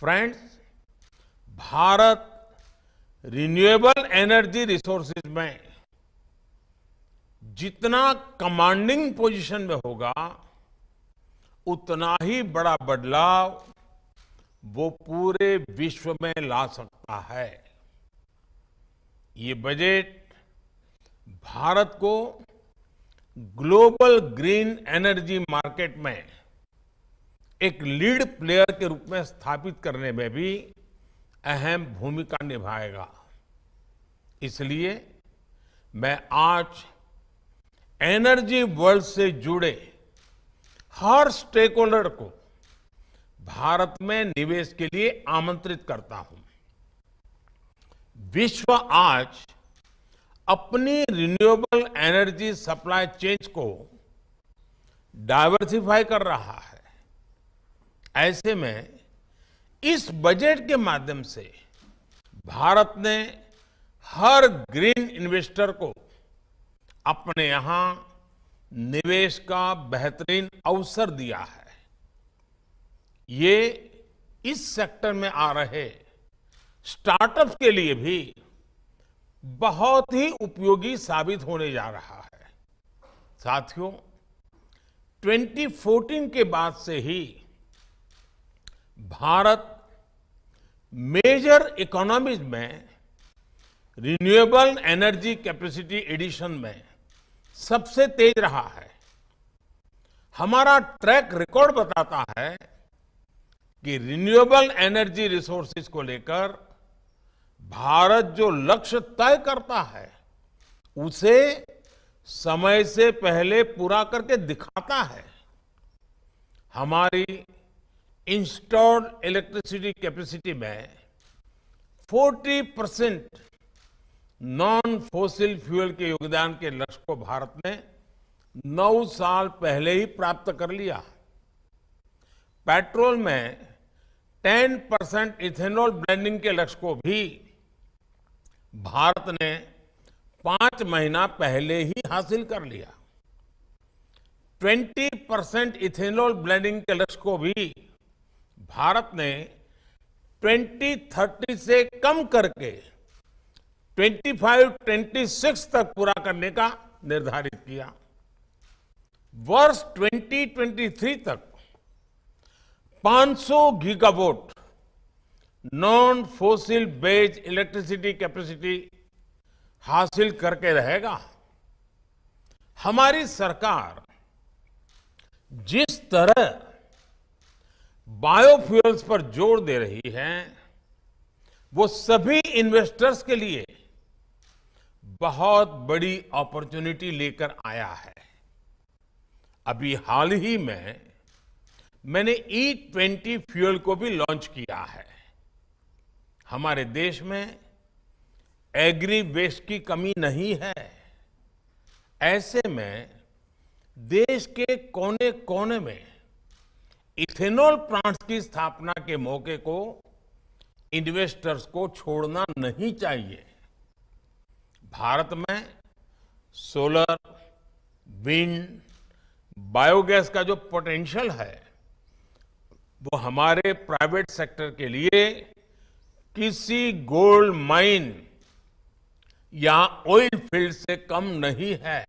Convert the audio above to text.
friends Bharat renewable energy resources में जितना commanding position में होगा उतना ही बड़ा बदलाव वो पूरे विश्व में ला सकता है ये बजट भारत को ग्लोबल ग्रीन एनर्जी मार्केट में एक लीड प्लेयर के रूप में स्थापित करने में भी अहम भूमिका निभाएगा इसलिए मैं आज एनर्जी वर्ल्ड से जुड़े हर स्टेक होल्डर को भारत में निवेश के लिए आमंत्रित करता हूं विश्व आज अपनी रिन्यूएबल एनर्जी सप्लाई चेंज को डायवर्सिफाई कर रहा है ऐसे में इस बजट के माध्यम से भारत ने हर ग्रीन इन्वेस्टर को अपने यहां निवेश का बेहतरीन अवसर दिया है ये इस सेक्टर में आ रहे स्टार्टअप के लिए भी बहुत ही उपयोगी साबित होने जा रहा है साथियों 2014 के बाद से ही भारत मेजर इकोनॉमीज में रिन्यूएबल एनर्जी कैपेसिटी एडिशन में सबसे तेज रहा है हमारा ट्रैक रिकॉर्ड बताता है कि रिन्यूएबल एनर्जी रिसोर्सेज को लेकर भारत जो लक्ष्य तय करता है उसे समय से पहले पूरा करके दिखाता है हमारी इंस्टॉल्ड इलेक्ट्रिसिटी कैपेसिटी में 40 परसेंट नॉन फोसिल फ्यूल के योगदान के लक्ष्य को भारत ने 9 साल पहले ही प्राप्त कर लिया पेट्रोल में 10 परसेंट इथेनॉल ब्लेंडिंग के लक्ष्य को भी भारत ने पांच महीना पहले ही हासिल कर लिया 20 परसेंट इथेनॉल ब्लेंडिंग के लक्ष्य को भी भारत ने 2030 से कम करके 25, 26 तक पूरा करने का निर्धारित किया वर्ष 2023 तक 500 gigawatt non fossil based electricity capacity हासिल करके रहेगा हमारी सरकार जिस तरह बायोफ्यूल्स पर जोर दे रही है वो सभी इन्वेस्टर्स के लिए बहुत बड़ी अपॉर्चुनिटी लेकर आया है अभी हाल ही में मैंने ई ट्वेंटी फ्यूल को भी लॉन्च किया है हमारे देश में एग्री वेस्ट की कमी नहीं है ऐसे में देश के कोने कोने में इथेनॉल प्लांट्स की स्थापना के मौके को इन्वेस्टर्स को छोड़ना नहीं चाहिए भारत में सोलर विंड बायोगैस का जो पोटेंशियल है वो हमारे प्राइवेट सेक्टर के लिए किसी गोल्ड माइन या ऑयल फील्ड से कम नहीं है